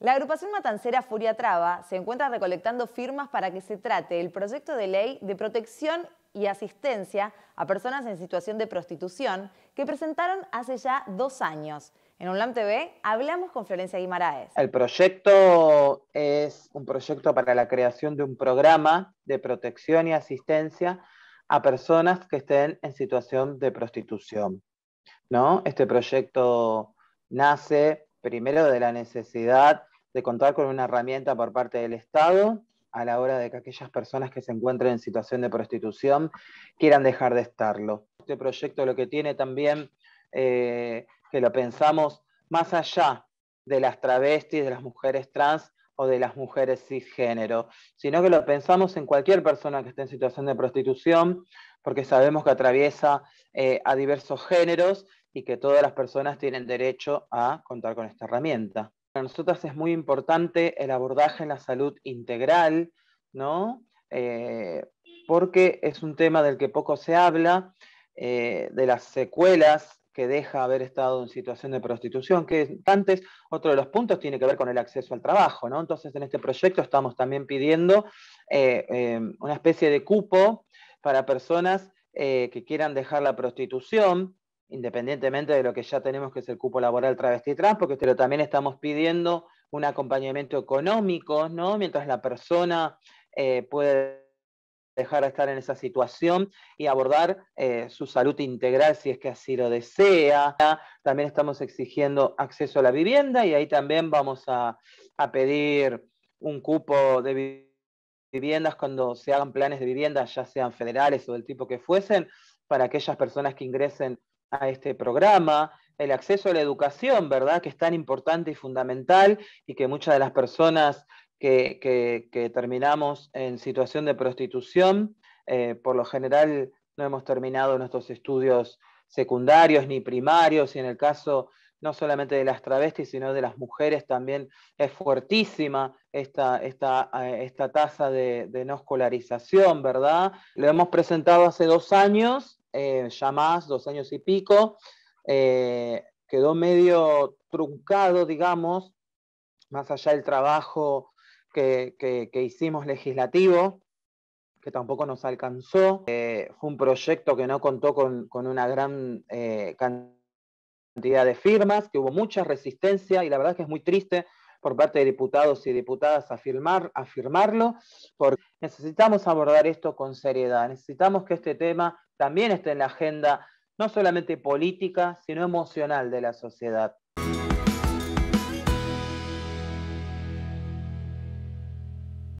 La agrupación matancera Furia Traba se encuentra recolectando firmas para que se trate el proyecto de ley de protección y asistencia a personas en situación de prostitución que presentaron hace ya dos años. En UNLAM TV hablamos con Florencia Guimaraes. El proyecto es un proyecto para la creación de un programa de protección y asistencia a personas que estén en situación de prostitución. ¿no? Este proyecto nace primero de la necesidad de contar con una herramienta por parte del Estado a la hora de que aquellas personas que se encuentren en situación de prostitución quieran dejar de estarlo. Este proyecto lo que tiene también, eh, que lo pensamos más allá de las travestis, de las mujeres trans o de las mujeres cisgénero, sino que lo pensamos en cualquier persona que esté en situación de prostitución, porque sabemos que atraviesa eh, a diversos géneros y que todas las personas tienen derecho a contar con esta herramienta. Para nosotras es muy importante el abordaje en la salud integral, ¿no? Eh, porque es un tema del que poco se habla, eh, de las secuelas que deja haber estado en situación de prostitución, que antes otro de los puntos tiene que ver con el acceso al trabajo, ¿no? Entonces en este proyecto estamos también pidiendo eh, una especie de cupo para personas que quieran dejar la prostitución, independientemente de lo que ya tenemos que es el cupo laboral travesti trans, porque pero también estamos pidiendo un acompañamiento económico, ¿no? Mientras la persona eh, puede dejar de estar en esa situación y abordar eh, su salud integral si es que así lo desea. También estamos exigiendo acceso a la vivienda y ahí también vamos a, a pedir un cupo de viviendas cuando se hagan planes de vivienda, ya sean federales o del tipo que fuesen, para aquellas personas que ingresen a este programa, el acceso a la educación, ¿verdad? Que es tan importante y fundamental y que muchas de las personas que, que, terminamos en situación de prostitución, eh, por lo general no hemos terminado nuestros estudios secundarios ni primarios y en el caso no solamente de las travestis, sino de las mujeres también es fuertísima esta, esta eh, tasa de, no escolarización, ¿verdad? Lo hemos presentado hace dos años, eh, ya más, dos años y pico, eh, quedó medio truncado, digamos, más allá del trabajo que, hicimos legislativo, que tampoco nos alcanzó. fue un proyecto que no contó con, una gran cantidad cantidad de firmas, que hubo mucha resistencia y la verdad que es muy triste por parte de diputados y diputadas a, firmar, a firmarlo, porque necesitamos abordar esto con seriedad, necesitamos que este tema también esté en la agenda no solamente política, sino emocional de la sociedad.